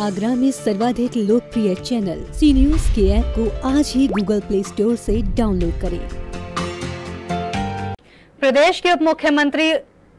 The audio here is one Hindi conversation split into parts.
आगरा में सर्वाधिक लोकप्रिय चैनल सी न्यूज के ऐप को आज ही गूगल प्ले स्टोर से डाउनलोड करें प्रदेश के उप मुख्यमंत्री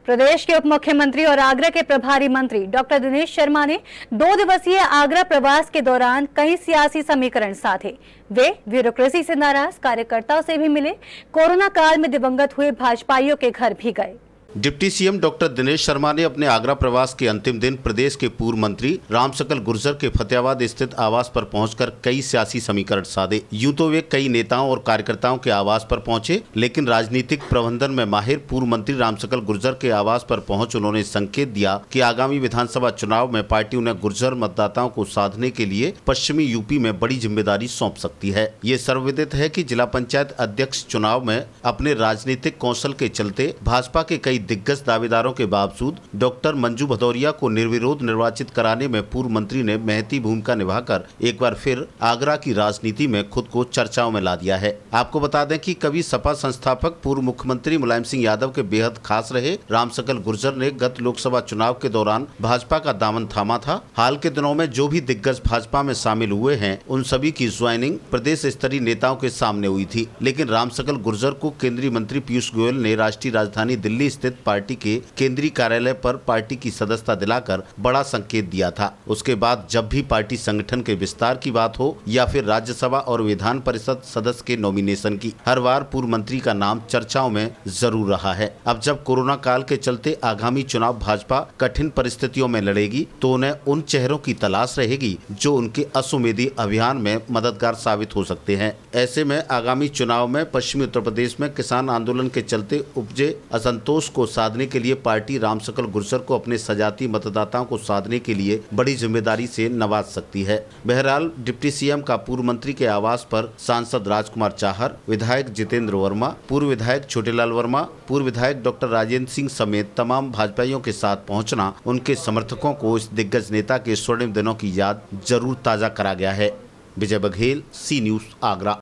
प्रदेश के उप मुख्यमंत्री और आगरा के प्रभारी मंत्री डॉक्टर दिनेश शर्मा ने दो दिवसीय आगरा प्रवास के दौरान कई सियासी समीकरण साधे वे ब्यूरोक्रेसी से नाराज कार्यकर्ताओं से भी मिले कोरोना काल में दिवंगत हुए भाजपाइयों के घर भी गए deputy CM doctor Dinesh Sharma ने अपने आगरा प्रवास के अंतिम दिन प्रदेश के पूर्व मंत्री रामसकल गुर्जर के फतेहाबाद स्थित आवास पर पहुंचकर कई सियासी समीकरण साधे यूं तो वे कई नेताओं और कार्यकर्ताओं के आवास पर पहुंचे लेकिन राजनीतिक प्रबंधन में माहिर पूर्व मंत्री रामसकल गुर्जर के आवास पर पहुँच उन्होंने संकेत दिया की आगामी विधानसभा चुनाव में पार्टी उन्हें गुर्जर मतदाताओं को साधने के लिए पश्चिमी यूपी में बड़ी जिम्मेदारी सौंप सकती है ये सर्वविदित है की जिला पंचायत अध्यक्ष चुनाव में अपने राजनीतिक कौशल के चलते भाजपा के कई दिग्गज दावेदारों के बावजूद डॉक्टर मंजू भदौरिया को निर्विरोध निर्वाचित कराने में पूर्व मंत्री ने महती भूमिका निभाकर एक बार फिर आगरा की राजनीति में खुद को चर्चाओं में ला दिया है आपको बता दें कि कभी सपा संस्थापक पूर्व मुख्यमंत्री मुलायम सिंह यादव के बेहद खास रहे सकल गुर्जर ने गत लोकसभा चुनाव के दौरान भाजपा का दामन थामा था हाल के दिनों में जो भी दिग्गज भाजपा में शामिल हुए हैं उन सभी की ज्वाइनिंग प्रदेश स्तरीय नेताओं के सामने हुई थी लेकिन रामसकल गुर्जर को केंद्रीय मंत्री पीयूष गोयल ने राष्ट्रीय राजधानी दिल्ली स्थित स्थित पार्टी के केंद्रीय कार्यालय पर पार्टी की सदस्यता दिलाकर बड़ा संकेत दिया था उसके बाद जब भी पार्टी संगठन के विस्तार की बात हो या फिर राज्यसभा और विधान परिषद सदस्य के नॉमिनेशन की हर बार पूर्व मंत्री का नाम चर्चाओं में जरूर रहा है अब जब कोरोना काल के चलते आगामी चुनाव भाजपा कठिन परिस्थितियों में लड़ेगी तो उन्हें उन चेहरों की तलाश रहेगी जो उनके असुमेधी अभियान में मददगार साबित हो सकते हैं ऐसे में आगामी चुनाव में पश्चिमी उत्तर प्रदेश में किसान आंदोलन के चलते उपजे असंतोष को को साधने के लिए पार्टी राम सकल गुर्जर को अपने सजाती मतदाताओं को साधने के लिए बड़ी जिम्मेदारी से नवाज सकती है बहरहाल डिप्टी सीएम का पूर्व मंत्री के आवास पर सांसद राजकुमार चाहर विधायक जितेंद्र वर्मा पूर्व विधायक छोटेलाल वर्मा पूर्व विधायक डॉक्टर राजेंद्र सिंह समेत तमाम भाजपाइयों के साथ पहुँचना उनके समर्थकों को इस दिग्गज नेता के स्वर्णिम दिनों की याद जरूर ताजा करा गया है विजय बघेल सी न्यूज आगरा